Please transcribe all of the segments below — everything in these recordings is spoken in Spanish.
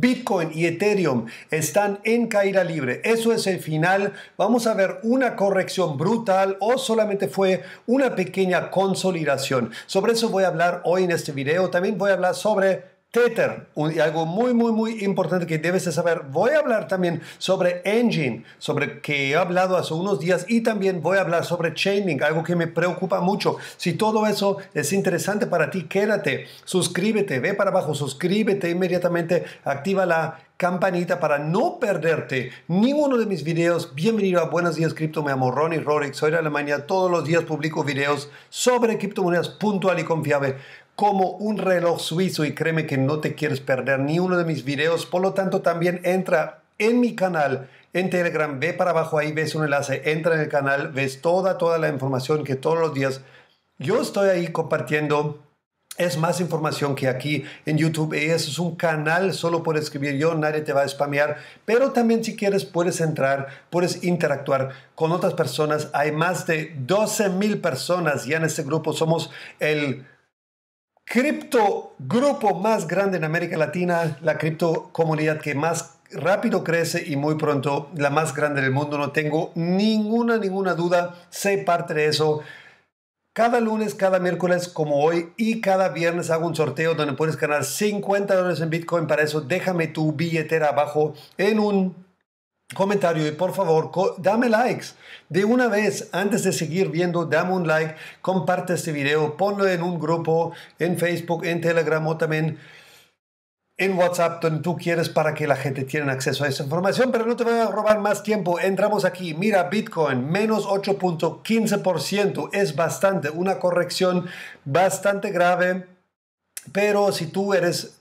Bitcoin y Ethereum están en caída libre. Eso es el final. Vamos a ver una corrección brutal o solamente fue una pequeña consolidación. Sobre eso voy a hablar hoy en este video. También voy a hablar sobre Tether, algo muy, muy, muy importante que debes de saber. Voy a hablar también sobre Engine, sobre que he hablado hace unos días, y también voy a hablar sobre Chaining, algo que me preocupa mucho. Si todo eso es interesante para ti, quédate, suscríbete, ve para abajo, suscríbete inmediatamente, activa la campanita para no perderte ninguno de mis videos. Bienvenido a Buenos Días Cripto, me llamo Ronnie Rorick, soy de Alemania. Todos los días publico videos sobre criptomonedas puntual y confiable como un reloj suizo y créeme que no te quieres perder ni uno de mis videos. Por lo tanto, también entra en mi canal en Telegram, ve para abajo, ahí ves un enlace, entra en el canal, ves toda, toda la información que todos los días yo estoy ahí compartiendo. Es más información que aquí en YouTube. es un canal solo por escribir yo, nadie te va a spamear. Pero también si quieres puedes entrar, puedes interactuar con otras personas. Hay más de 12 mil personas ya en este grupo. Somos el cripto grupo más grande en América Latina, la cripto comunidad que más rápido crece y muy pronto la más grande del mundo, no tengo ninguna, ninguna duda, sé parte de eso. Cada lunes, cada miércoles como hoy y cada viernes hago un sorteo donde puedes ganar 50 dólares en Bitcoin. Para eso déjame tu billetera abajo en un comentario y por favor dame likes. De una vez, antes de seguir viendo, dame un like, comparte este video, ponlo en un grupo, en Facebook, en Telegram o también en WhatsApp donde tú quieres para que la gente tenga acceso a esa información, pero no te voy a robar más tiempo. Entramos aquí, mira Bitcoin, menos 8.15%, es bastante, una corrección bastante grave. Pero si tú eres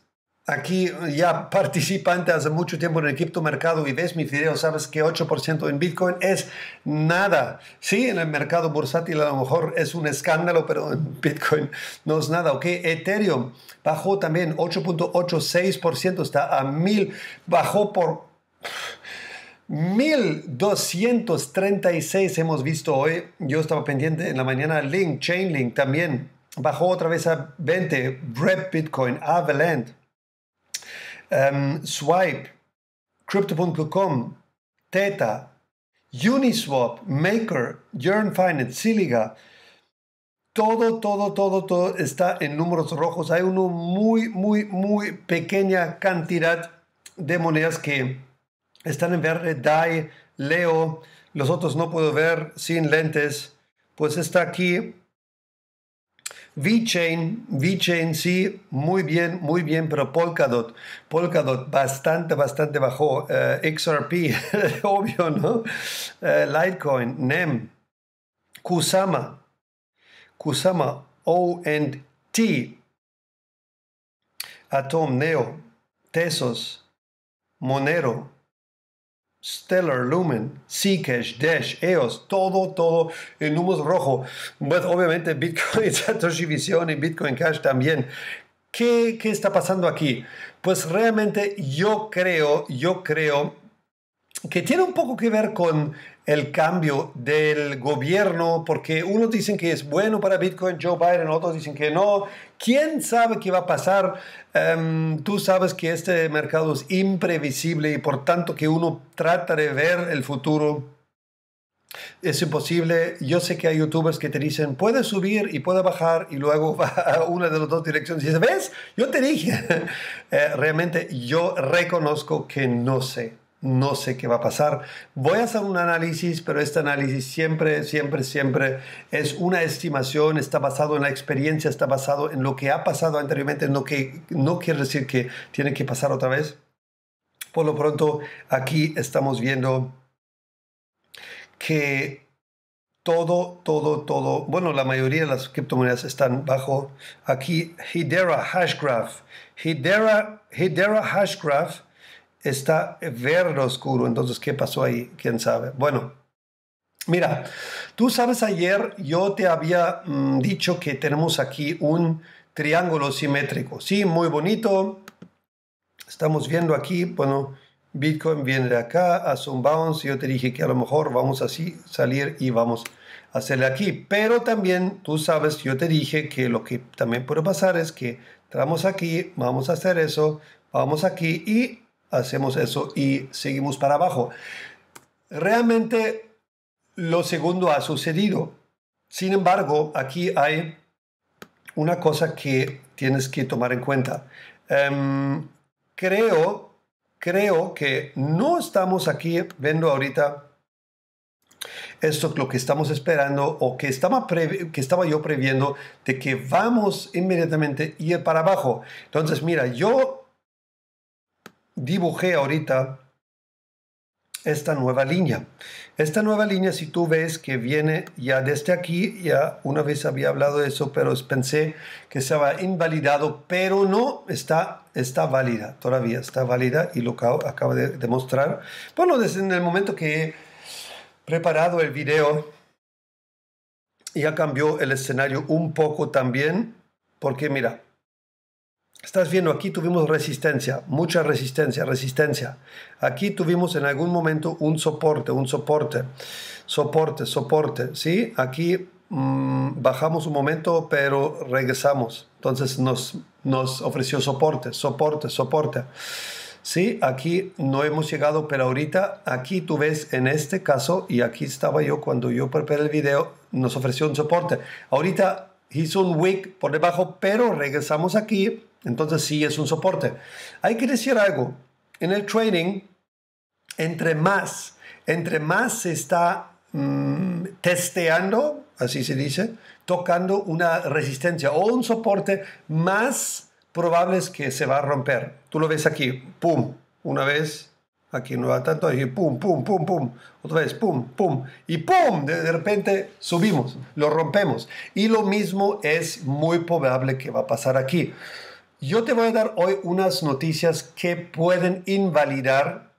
aquí ya participante hace mucho tiempo en el mercado y ves mi video, sabes que 8% en Bitcoin es nada. Sí, en el mercado bursátil a lo mejor es un escándalo, pero en Bitcoin no es nada. Ok, Ethereum bajó también 8.86%, está a 1000, bajó por 1236 hemos visto hoy. Yo estaba pendiente en la mañana, Link, Chainlink también bajó otra vez a 20, Rep Bitcoin, Avalanche Em, swipe, Crypto.com, Theta, Uniswap, Maker, Yearn Finance, Siliga. Todo, todo, todo, todo está en números rojos. Hay una muy, muy, muy pequeña cantidad de monedas que están en verde. DAI, Leo, los otros no puedo ver sin lentes. Pues está aquí VeChain, VeChain sí, muy bien, muy bien, pero Polkadot, Polkadot bastante, bastante bajo. Eh, XRP, obvio, ¿no? Eh, Litecoin, NEM, Kusama, Kusama, ONT, Atom, Neo, Tesos, Monero, Stellar Lumen, Zcash, Dash, EOS, todo, todo en humos rojo. obviamente Bitcoin, Satoshi Vision y Bitcoin Cash también. ¿Qué, ¿Qué está pasando aquí? Pues realmente yo creo, yo creo que tiene un poco que ver con el cambio del gobierno, porque unos dicen que es bueno para Bitcoin, Joe Biden, otros dicen que no. ¿Quién sabe qué va a pasar? Em, tú sabes que este mercado es imprevisible y por tanto que uno trata de ver el futuro. Es imposible. Yo sé que hay youtubers que te dicen, puede subir y puede bajar y luego va a una de las dos direcciones y ¿ves? Yo te dije. Eh, realmente yo reconozco que no sé no sé qué va a pasar. Voy a hacer un análisis, pero este análisis siempre, siempre, siempre es una estimación, está basado en la experiencia, está basado en lo que ha pasado anteriormente, no, que, no quiere decir que tiene que pasar otra vez. Por lo pronto, aquí estamos viendo que todo, todo, todo, bueno, la mayoría de las criptomonedas están bajo aquí Hidera Hashgraph. Hedera Hidera Hashgraph está verde oscuro. Entonces, ¿qué pasó ahí? ¿Quién sabe? Bueno, mira, tú sabes, ayer yo te había mm, dicho que tenemos aquí un triángulo simétrico. Sí, muy bonito. Estamos viendo aquí, bueno, Bitcoin viene de acá, hace un bounce. Yo te dije que a lo mejor vamos así salir y vamos a hacerle aquí. Pero también, tú sabes, yo te dije que lo que también puede pasar es que entramos aquí, vamos a hacer eso, vamos aquí y hacemos eso y seguimos para abajo. Realmente lo segundo ha sucedido. Sin embargo, aquí hay una cosa que tienes que tomar en cuenta. Em, creo, creo que no estamos aquí viendo ahorita esto lo que estamos esperando o que estaba, que estaba yo previendo de que vamos inmediatamente ir para abajo. Entonces, mira, yo dibujé ahorita esta nueva línea. Esta nueva línea, si tú ves que viene ya desde aquí, ya una vez había hablado de eso, pero pensé que estaba invalidado, pero no, está, está válida, todavía está válida y lo acabo de demostrar. Bueno, desde el momento que he preparado el video, ya cambió el escenario un poco también, porque mira, Estás viendo, aquí tuvimos resistencia, mucha resistencia, resistencia. Aquí tuvimos en algún momento un soporte, un soporte, soporte, soporte, ¿sí? Aquí mm, bajamos un momento, pero regresamos. Entonces nos, nos ofreció soporte, soporte, soporte. Sí, aquí no hemos llegado, pero ahorita aquí tú ves en este caso, y aquí estaba yo cuando yo preparé el video, nos ofreció un soporte. Ahorita hizo un wick por debajo, pero regresamos aquí entonces sí es un soporte. Hay que decir algo. En el trading, entre más, entre más se está mm, testeando, así se dice, tocando una resistencia o un soporte, más probable es que se va a romper. Tú lo ves aquí, pum, una vez, aquí no va tanto, y pum, pum, pum, pum, otra vez, pum, pum, y pum, de, repente subimos, lo rompemos. Y lo mismo es muy probable que va a pasar aquí. Yo te voy a dar hoy unas noticias que pueden invalidar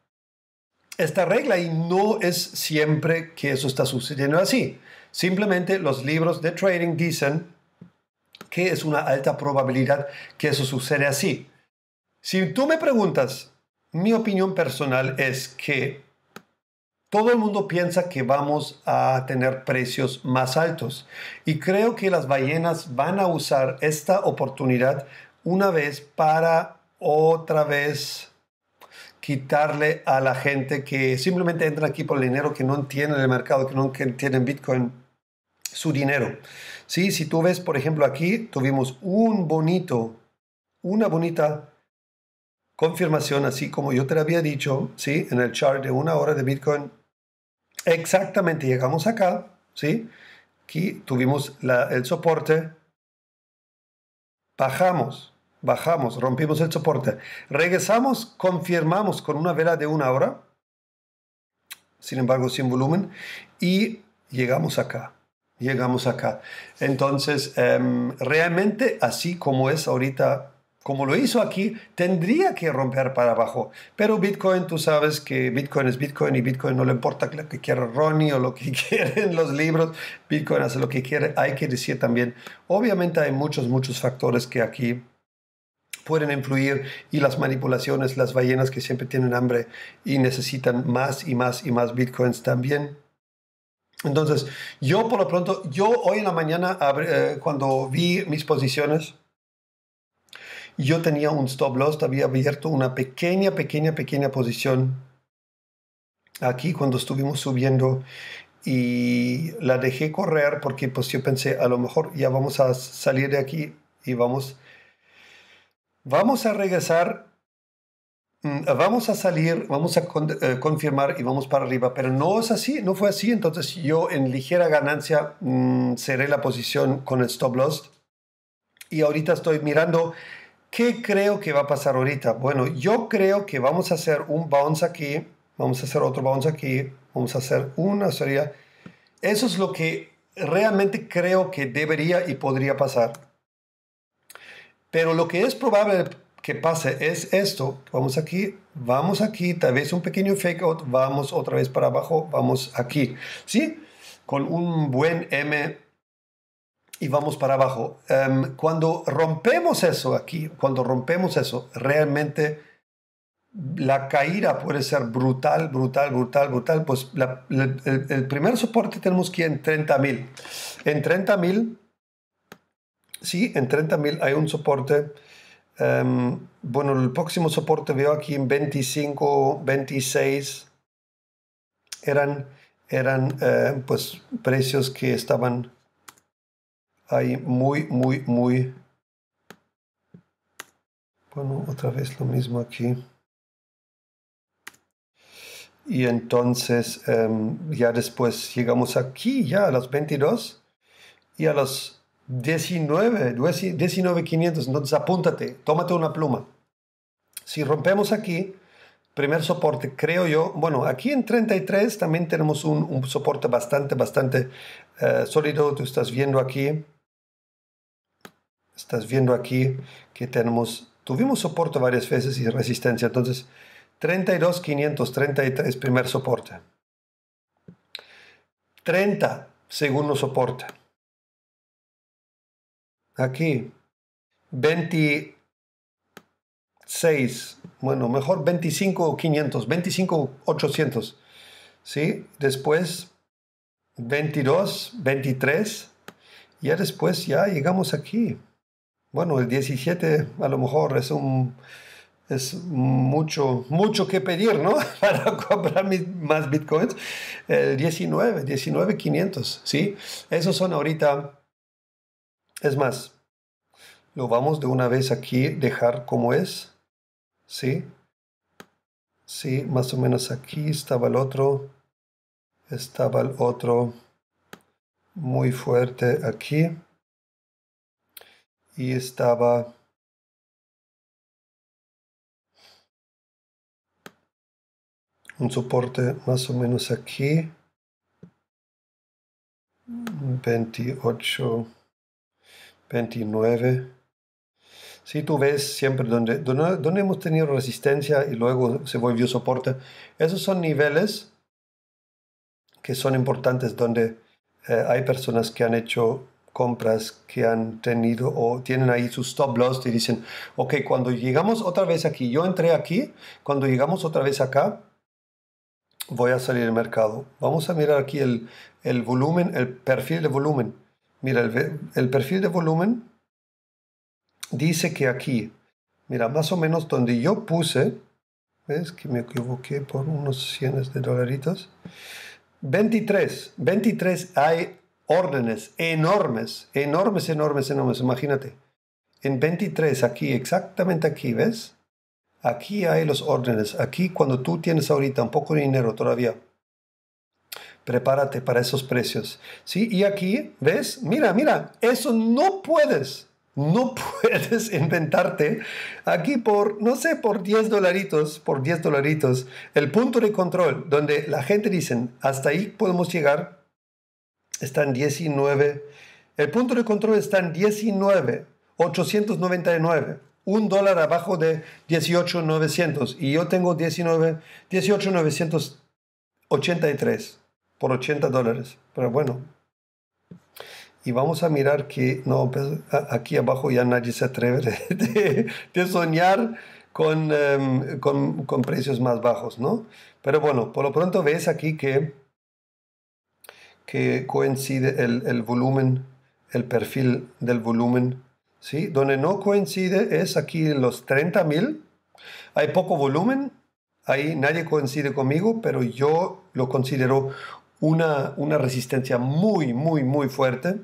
esta regla y no es siempre que eso está sucediendo así. Simplemente los libros de trading dicen que es una alta probabilidad que eso sucede así. Si tú me preguntas, mi opinión personal es que todo el mundo piensa que vamos a tener precios más altos y creo que las ballenas van a usar esta oportunidad una vez para otra vez quitarle a la gente que simplemente entra aquí por el dinero, que no entiende el mercado, que no en Bitcoin, su dinero. ¿Sí? Si tú ves, por ejemplo, aquí tuvimos un bonito, una bonita confirmación, así como yo te lo había dicho, ¿sí? en el chart de una hora de Bitcoin. Exactamente, llegamos acá, ¿sí? aquí tuvimos el soporte, bajamos, bajamos, rompimos el soporte, regresamos, confirmamos con una vela de una hora, sin embargo sin volumen, y llegamos acá. Llegamos acá. Entonces, em, realmente así como es ahorita como lo hizo aquí, tendría que romper para abajo. Pero Bitcoin, tú sabes que Bitcoin es Bitcoin y Bitcoin no le importa lo que quiera Ronnie o lo que quieren los libros. Bitcoin hace lo que quiere. Hay que decir también, obviamente hay muchos, muchos factores que aquí pueden influir y las manipulaciones, las ballenas que siempre tienen hambre y necesitan más y más y más bitcoins también. Entonces, yo por lo pronto, yo hoy en la mañana, eh, cuando vi mis posiciones, yo tenía un stop loss, había abierto una pequeña, pequeña, pequeña posición aquí cuando estuvimos subiendo y la dejé correr porque pues yo pensé, a lo mejor ya vamos a salir de aquí y vamos Vamos a regresar, mm, vamos a salir, vamos a eh, confirmar y vamos para arriba, pero no es así, no fue así, entonces yo en ligera ganancia mm, seré la posición con el stop loss y ahorita estoy mirando qué creo que va a pasar ahorita. Bueno, yo creo que vamos a hacer un bounce aquí, vamos a hacer otro bounce aquí, vamos a hacer una serie. Eso es lo que realmente creo que debería y podría pasar. Pero lo que es probable que pase es esto. Vamos aquí, vamos aquí, tal vez un pequeño fake out, vamos otra vez para abajo, vamos aquí. ¿Sí? Con un buen M y vamos para abajo. Em, cuando rompemos eso aquí, cuando rompemos eso, realmente la caída puede ser brutal, brutal, brutal, brutal. Pues el, primer soporte tenemos aquí en 30.000. En 30.000 Sí, en 30.000 hay un soporte. Em, bueno, el próximo soporte veo aquí en 25, 26. Eran, eran eh, pues precios que estaban ahí muy, muy, muy... Bueno, otra vez lo mismo aquí. Y entonces em, ya después llegamos aquí, ya a los 22 y a los. 19, 19,500. Entonces apúntate, tómate una pluma. Si rompemos aquí, primer soporte, creo yo, bueno, aquí en 33 también tenemos un, soporte bastante, bastante eh, sólido. Tú estás viendo aquí, estás viendo aquí que tenemos, tuvimos soporte varias veces y resistencia. Entonces, 32,500, 33, primer soporte. 30, segundo soporte aquí 26, bueno, mejor 25 500, 25 800, ¿sí? Después 22, 23, ya después ya llegamos aquí. Bueno, el 17 a lo mejor es un es mucho, mucho que pedir, ¿no? Para comprar más bitcoins. El 19, 19, 500, ¿sí? Esos son ahorita es más, lo vamos de una vez aquí dejar como es. ¿Sí? Sí, más o menos aquí estaba el otro. Estaba el otro muy fuerte aquí. Y estaba... Un soporte más o menos aquí. 28 29. Si tú ves siempre donde, donde, hemos tenido resistencia y luego se volvió soporte, esos son niveles que son importantes donde eh, hay personas que han hecho compras que han tenido o tienen ahí sus stop loss y dicen, ok, cuando llegamos otra vez aquí, yo entré aquí, cuando llegamos otra vez acá, voy a salir del mercado. Vamos a mirar aquí el, el volumen, el perfil de volumen Mira, el, perfil de volumen dice que aquí, mira, más o menos donde yo puse, ¿ves? Que me equivoqué por unos cientos de dolaritos. 23, 23 hay órdenes enormes, enormes, enormes, enormes, imagínate. En 23, aquí, exactamente aquí, ¿ves? Aquí hay los órdenes. Aquí, cuando tú tienes ahorita un poco de dinero todavía, prepárate para esos precios. ¿Sí? Y aquí, ¿ves? Mira, mira, eso no puedes. No puedes inventarte aquí por, no sé, por 10 dolaritos, por 10 dolaritos, el punto de control donde la gente dice, hasta ahí podemos llegar, está en 19. El punto de control está en 19, 899 un dólar abajo de 18,900 y yo tengo 19, 18,983 por 80 dólares. Pero bueno. Y vamos a mirar que, no, pues, aquí abajo ya nadie se atreve de, soñar con, em, con, con, precios más bajos, ¿no? Pero bueno, por lo pronto ves aquí que, que coincide el, el volumen, el perfil del volumen, ¿sí? Donde no coincide es aquí los 30.000. Hay poco volumen, ahí nadie coincide conmigo, pero yo lo considero una, una resistencia muy, muy, muy fuerte.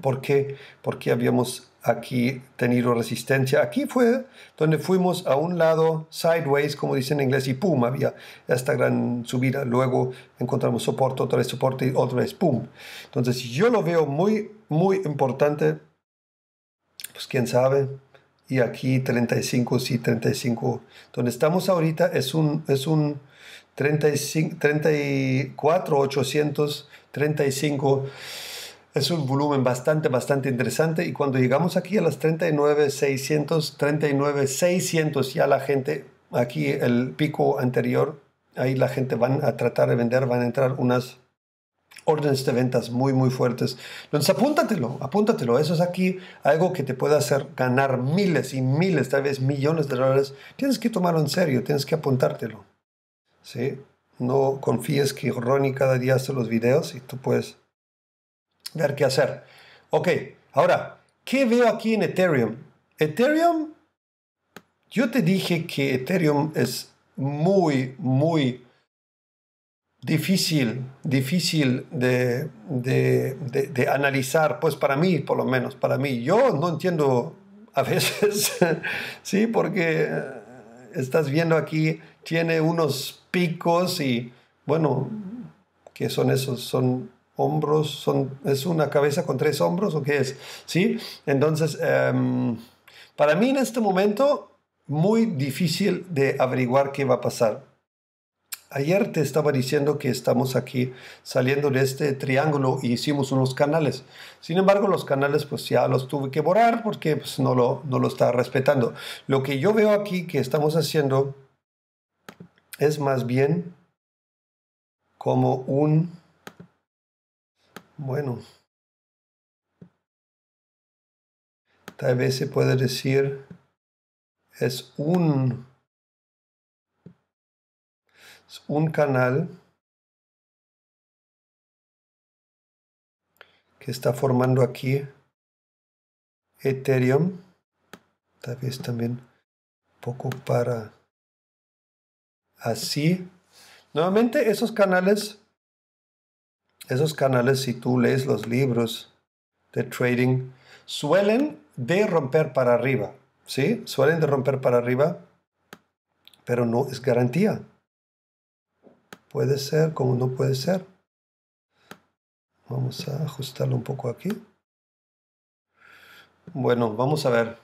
porque Porque habíamos aquí tenido resistencia. Aquí fue donde fuimos a un lado, sideways, como dicen en inglés, y pum, había esta gran subida. Luego encontramos soporte, otra vez soporte, otra vez pum. Entonces yo lo veo muy, muy importante. Pues quién sabe. Y aquí 35, sí, 35. Donde estamos ahorita es un, es un, 35, 34, 35. Es un volumen bastante, bastante interesante. Y cuando llegamos aquí a las 39, 600, 39, 600, ya la gente, aquí el pico anterior, ahí la gente van a tratar de vender, van a entrar unas órdenes de ventas muy, muy fuertes. Entonces apúntatelo, apúntatelo. Eso es aquí algo que te puede hacer ganar miles y miles, tal vez millones de dólares. Tienes que tomarlo en serio, tienes que apuntártelo. ¿sí? No confíes que Ronnie cada día hace los videos y tú puedes ver qué hacer. Ok, ahora, ¿qué veo aquí en Ethereum? Ethereum, yo te dije que Ethereum es muy, muy difícil, difícil de, de, de, de, analizar, pues para mí, por lo menos, para mí. Yo no entiendo a veces, ¿sí? Porque eh, estás viendo aquí tiene unos picos y, bueno, ¿qué son esos? Son hombros, son, es una cabeza con tres hombros o qué es, ¿sí? Entonces, em, para mí en este momento, muy difícil de averiguar qué va a pasar. Ayer te estaba diciendo que estamos aquí saliendo de este triángulo y hicimos unos canales. Sin embargo, los canales pues ya los tuve que borrar porque pues, no, lo, no lo está respetando. Lo que yo veo aquí que estamos haciendo es más bien como un, bueno, tal vez se puede decir, es un, un canal que está formando aquí Ethereum, tal vez también un poco para así. Nuevamente, esos canales, esos canales, si tú lees los libros de trading, suelen de romper para arriba, ¿sí? Suelen de romper para arriba, pero no es garantía. Puede ser como no puede ser. Vamos a ajustarlo un poco aquí. Bueno, vamos a ver.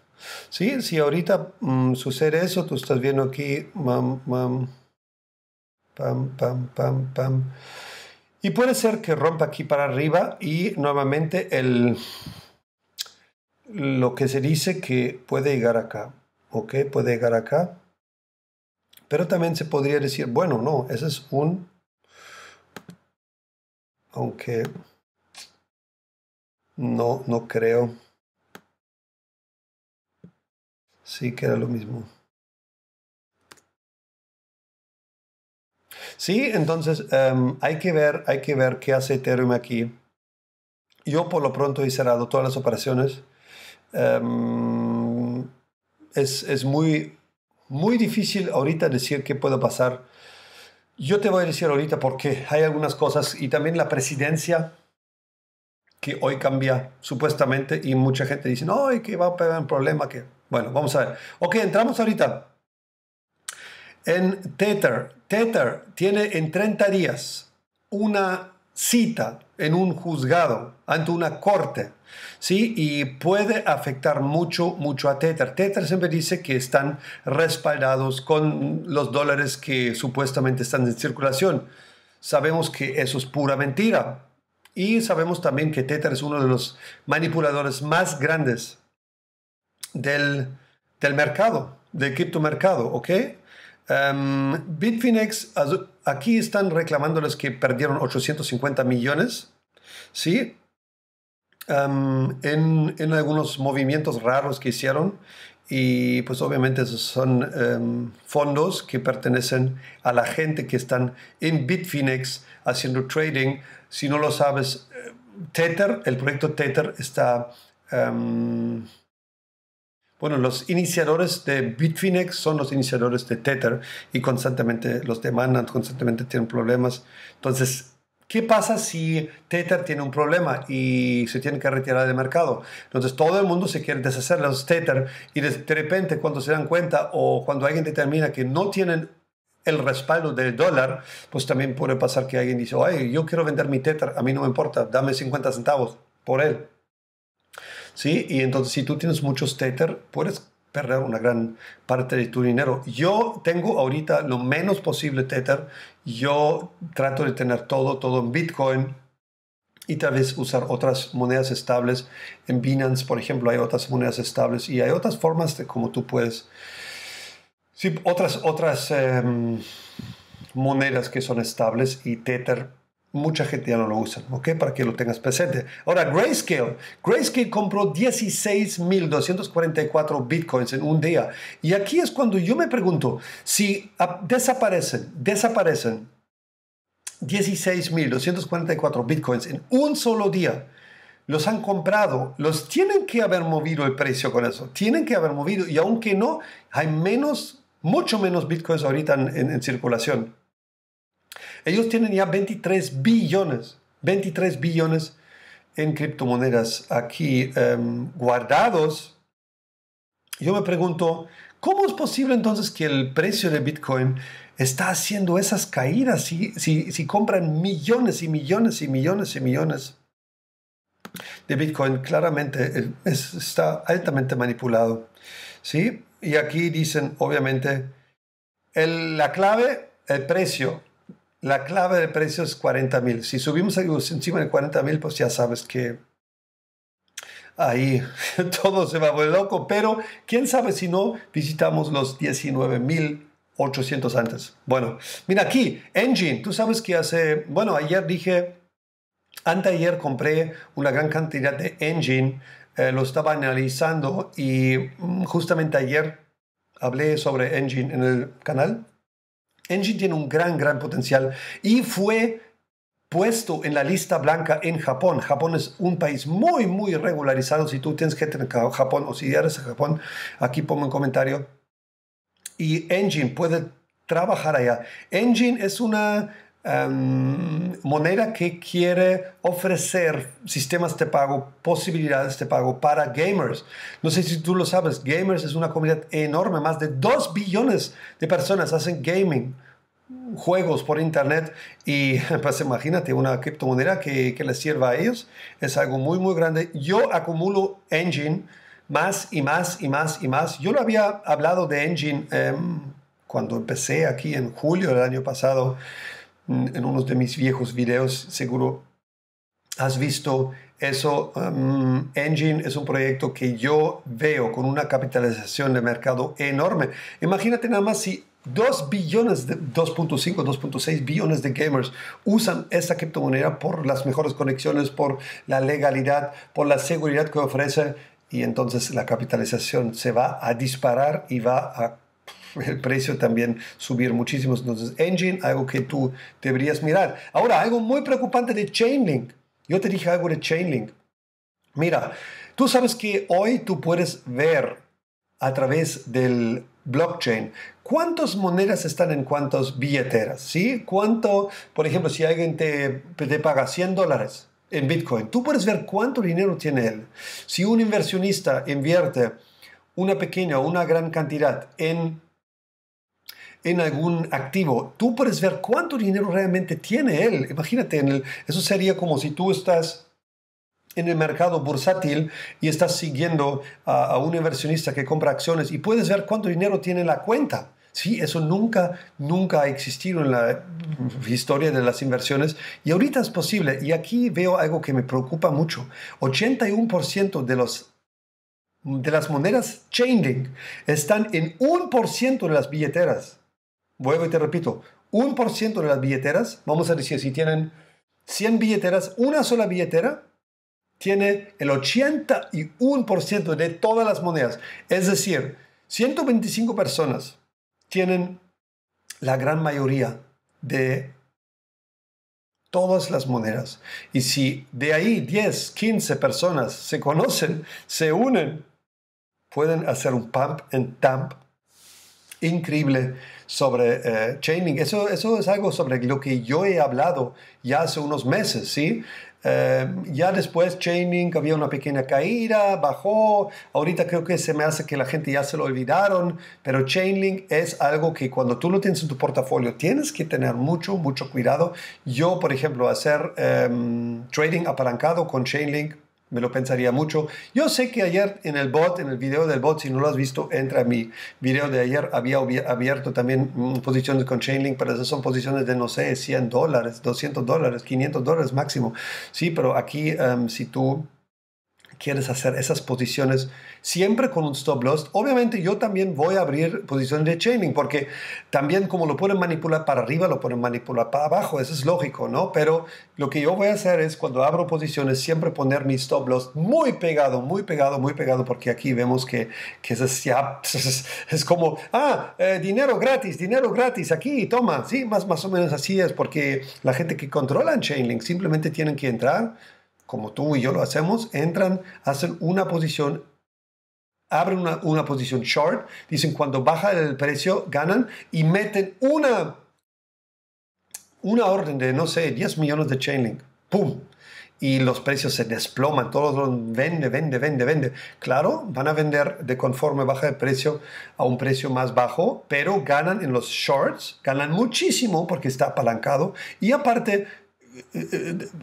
Sí, si ahorita mm, sucede eso, tú estás viendo aquí, pam, pam, pam. Y puede ser que rompa aquí para arriba y nuevamente el, lo que se dice que puede llegar acá, ¿ok? Puede llegar acá. Pero también se podría decir, bueno, no, ese es un... Aunque... No, no creo. Sí que era lo mismo. Sí, entonces em, hay, que ver, hay que ver qué hace Ethereum aquí. Yo por lo pronto he cerrado todas las operaciones. Em, es, es muy, muy difícil ahorita decir qué puede pasar. Yo te voy a decir ahorita porque hay algunas cosas y también la presidencia que hoy cambia supuestamente y mucha gente dice, no, que va a haber un problema que... Bueno, vamos a ver. Ok, entramos ahorita en Tether. Tether tiene en 30 días una cita en un juzgado, ante una corte, ¿sí? Y puede afectar mucho, mucho a Tether. Tether siempre dice que están respaldados con los dólares que supuestamente están en circulación. Sabemos que eso es pura mentira. Y sabemos también que Tether es uno de los manipuladores más grandes del, del mercado, del criptomercado, ¿ok? Em, Bitfinex, aquí están reclamándoles que perdieron 850 millones, ¿sí? Em, en, algunos movimientos raros que hicieron y pues obviamente esos son em, fondos que pertenecen a la gente que están en Bitfinex haciendo trading. Si no lo sabes, eh, Tether, el proyecto Tether está... Bueno, los iniciadores de Bitfinex son los iniciadores de Tether y constantemente los demandan, constantemente tienen problemas. Entonces, ¿qué pasa si Tether tiene un problema y se tiene que retirar del mercado? Entonces, todo el mundo se quiere deshacer de los Tether y de repente cuando se dan cuenta o cuando alguien determina que no tienen el respaldo del dólar, pues también puede pasar que alguien dice, ay, yo quiero vender mi Tether, a mí no me importa, dame 50 centavos por él. ¿sí? Y entonces si tú tienes muchos Tether, puedes perder una gran parte de tu dinero. Yo tengo ahorita lo menos posible Tether. Yo trato de tener todo, todo en Bitcoin y tal vez usar otras monedas estables. En Binance, por ejemplo, hay otras monedas estables y hay otras formas de cómo tú puedes... Sí, otras, otras em, monedas que son estables y Tether Mucha gente ya no lo usa, ¿ok? Para que lo tengas presente. Ahora, Grayscale. Grayscale compró 16.244 bitcoins en un día. Y aquí es cuando yo me pregunto, si desaparecen, desaparecen 16.244 bitcoins en un solo día, los han comprado, los tienen que haber movido el precio con eso, tienen que haber movido. Y aunque no, hay menos, mucho menos bitcoins ahorita en, en circulación. Ellos tienen ya 23 billones, 23 billones en criptomonedas aquí em, guardados. Yo me pregunto, ¿cómo es posible entonces que el precio de Bitcoin está haciendo esas caídas si, si, compran millones y millones y millones y millones de Bitcoin? Claramente eh, está altamente manipulado. ¿sí? Y aquí dicen, obviamente, la clave, el precio la clave de precio es 40 mil. Si subimos encima de 40 mil, pues ya sabes que ahí todo se va a volver loco. Pero quién sabe si no visitamos los 19,800 mil antes. Bueno, mira aquí, Engine, tú sabes que hace, bueno, ayer dije, anteayer compré una gran cantidad de Engine, eh, lo estaba analizando y mm, justamente ayer hablé sobre Engine en el canal Engine tiene un gran, gran potencial y fue puesto en la lista blanca en Japón. Japón es un país muy, muy regularizado. Si tú tienes que en Japón o si eres a Japón, aquí pongo un comentario. Y Engine puede trabajar allá. Engine es una Em, moneda que quiere ofrecer sistemas de pago, posibilidades de pago para gamers. No sé si tú lo sabes, gamers es una comunidad enorme, más de 2 billones de personas hacen gaming juegos por internet y pues imagínate una criptomoneda que, que les sirva a ellos es algo muy muy grande yo acumulo engine más y más y más y más yo lo había hablado de engine em, cuando empecé aquí en julio del año pasado Mm, en unos de mis viejos videos, seguro has visto eso. Mm, Engine es un proyecto que yo veo con una capitalización de mercado enorme. Imagínate nada más si 2 billones, 2.5, 2.6 billones de gamers usan esta criptomoneda por las mejores conexiones, por la legalidad, por la seguridad que ofrece y entonces la capitalización se va a disparar y va a el precio también subir muchísimo. Entonces, Engine, algo que tú deberías mirar. Ahora, algo muy preocupante de Chainlink. Yo te dije algo de Chainlink. Mira, tú sabes que hoy tú puedes ver a través del blockchain cuántas monedas están en cuántas billeteras, ¿sí? Cuánto, por ejemplo, si alguien te, te paga 100 dólares en Bitcoin, tú puedes ver cuánto dinero tiene él. Si un inversionista invierte una pequeña o una gran cantidad en en algún activo. Tú puedes ver cuánto dinero realmente tiene él. Imagínate, en el, eso sería como si tú estás en el mercado bursátil y estás siguiendo a, un inversionista que compra acciones y puedes ver cuánto dinero tiene la cuenta. Sí, eso nunca, nunca ha existido en la historia de las inversiones y ahorita es posible. Y aquí veo algo que me preocupa mucho. 81% de, los, de las monedas changing están en 1% de las billeteras vuelvo y te repito, un por ciento de las billeteras, vamos a decir, si tienen 100 billeteras, una sola billetera tiene el 81% de todas las monedas. Es decir, 125 personas tienen la gran mayoría de todas las monedas. Y si de ahí 10, 15 personas se conocen, se unen, pueden hacer un pump en dump increíble sobre chaining. Eh, eso, eso es algo sobre lo que yo he hablado ya hace unos meses, ¿sí? Eh, ya después chaining había una pequeña caída, bajó, ahorita creo que se me hace que la gente ya se lo olvidaron, pero Chainlink es algo que cuando tú lo tienes en tu portafolio tienes que tener mucho, mucho cuidado. Yo, por ejemplo, hacer em, trading apalancado con Chainlink me lo pensaría mucho. Yo sé que ayer en el bot, en el video del bot, si no lo has visto, entra mi video de ayer. Había abierto también mm, posiciones con Chainlink, pero esas son posiciones de, no sé, 100 dólares, 200 dólares, 500 dólares máximo. Sí, pero aquí em, si tú quieres hacer esas posiciones siempre con un stop loss. Obviamente yo también voy a abrir posiciones de chaining porque también como lo pueden manipular para arriba, lo pueden manipular para abajo, eso es lógico, ¿no? Pero lo que yo voy a hacer es cuando abro posiciones siempre poner mi stop loss muy pegado, muy pegado, muy pegado porque aquí vemos que, que es, ah, es, como, ah, eh, dinero gratis, dinero gratis, aquí, toma, sí, más, más o menos así es porque la gente que controla en Chainlink simplemente tienen que entrar como tú y yo lo hacemos, entran, hacen una posición, abren una, posición short, dicen cuando baja el precio ganan y meten una, una orden de, no sé, 10 millones de Chainlink. ¡Pum! y los precios se desploman, todos los vende, vende, vende, vende. Claro, van a vender de conforme baja el precio a un precio más bajo, pero ganan en los shorts, ganan muchísimo porque está apalancado y aparte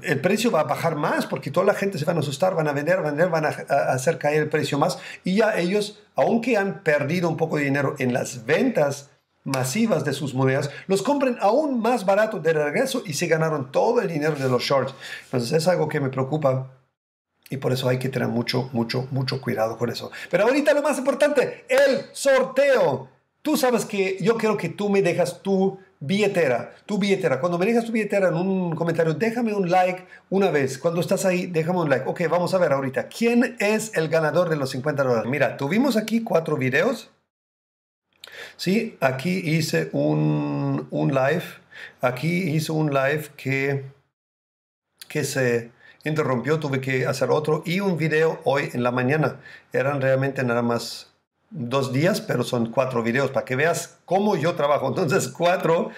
el precio va a bajar más porque toda la gente se van a asustar, van a vender, van a, vender, van a hacer caer el precio más y ya ellos, aunque han perdido un poco de dinero en las ventas masivas de sus monedas, los compren aún más barato de regreso y se ganaron todo el dinero de los shorts. Entonces es algo que me preocupa y por eso hay que tener mucho, mucho, mucho cuidado con eso. Pero ahorita lo más importante, el sorteo. Tú sabes que yo quiero que tú me dejas tú billetera, tu billetera. Cuando me dejas tu billetera en un comentario, déjame un like una vez. Cuando estás ahí, déjame un like. Ok, vamos a ver ahorita. ¿Quién es el ganador de los 50 dólares? Mira, tuvimos aquí cuatro videos. Sí, aquí hice un, un live. Aquí hice un live que, que se interrumpió, tuve que hacer otro y un video hoy en la mañana. Eran realmente nada más dos días, pero son cuatro videos para que veas cómo yo trabajo. Entonces, cuatro,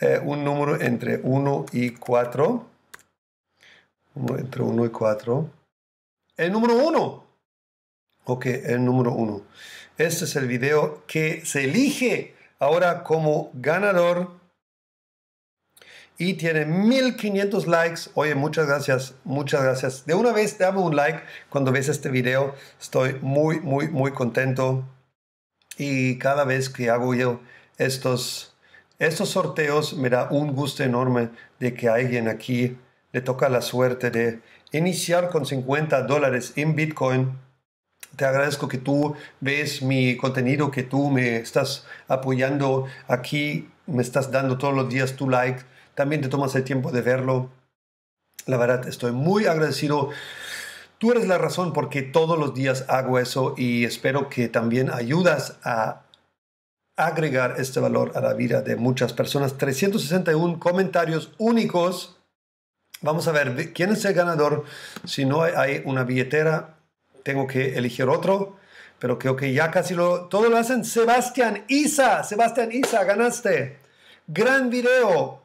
eh, un número entre uno y cuatro. Entre uno y cuatro. El número uno. Ok, el número uno. Este es el video que se elige ahora como ganador y tiene 1500 likes. Oye, muchas gracias, muchas gracias. De una vez te hago un like cuando ves este video. Estoy muy, muy, muy contento. Y cada vez que hago yo estos, estos sorteos, me da un gusto enorme de que alguien aquí le toca la suerte de iniciar con 50 dólares en Bitcoin. Te agradezco que tú ves mi contenido, que tú me estás apoyando aquí, me estás dando todos los días tu like también te tomas el tiempo de verlo. La verdad, estoy muy agradecido. Tú eres la razón porque todos los días hago eso y espero que también ayudas a agregar este valor a la vida de muchas personas. 361 comentarios únicos. Vamos a ver quién es el ganador. Si no hay una billetera, tengo que elegir otro. Pero creo que ya casi lo, todo lo hacen. Sebastián Isa, Sebastián Isa, ganaste. Gran video.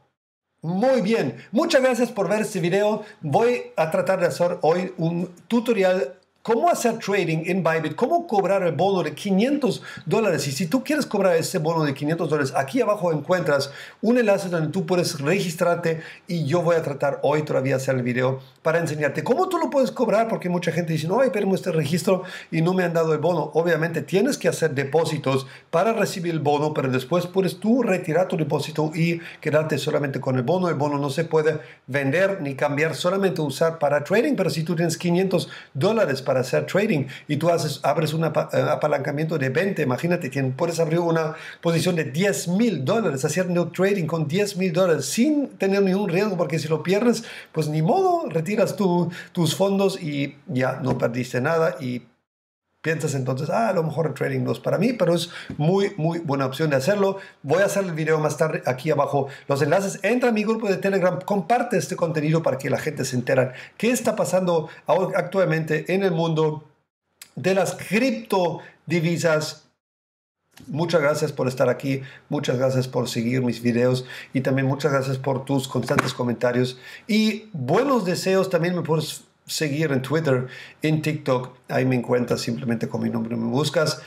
Muy bien, muchas gracias por ver este video. Voy a tratar de hacer hoy un tutorial cómo hacer trading en Bybit, cómo cobrar el bono de 500 dólares. Y si tú quieres cobrar ese bono de 500 dólares, aquí abajo encuentras un enlace donde tú puedes registrarte y yo voy a tratar hoy todavía hacer el video para enseñarte cómo tú lo puedes cobrar, porque mucha gente dice, no, esperemos este registro y no me han dado el bono. Obviamente tienes que hacer depósitos para recibir el bono, pero después puedes tú retirar tu depósito y quedarte solamente con el bono. El bono no se puede vender ni cambiar, solamente usar para trading, pero si tú tienes 500 dólares para hacer trading y tú haces, abres un eh, apalancamiento de 20, imagínate, tienes, puedes abrir una posición de 10 mil dólares haciendo trading con 10 mil dólares sin tener ningún riesgo, porque si lo pierdes, pues ni modo, retiras tu, tus fondos y ya no perdiste nada y piensas entonces, ah, a lo mejor el trading no es para mí, pero es muy, muy buena opción de hacerlo. Voy a hacer el video más tarde aquí abajo los enlaces. Entra a mi grupo de Telegram, comparte este contenido para que la gente se entera qué está pasando actualmente en el mundo de las criptodivisas Muchas gracias por estar aquí, muchas gracias por seguir mis videos y también muchas gracias por tus constantes comentarios y buenos deseos. También me puedes seguir en Twitter, en TikTok. Ahí me encuentras simplemente con mi nombre, me buscas.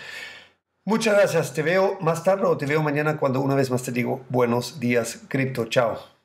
Muchas gracias. Te veo más tarde o te veo mañana cuando una vez más te digo buenos días, cripto. Chao.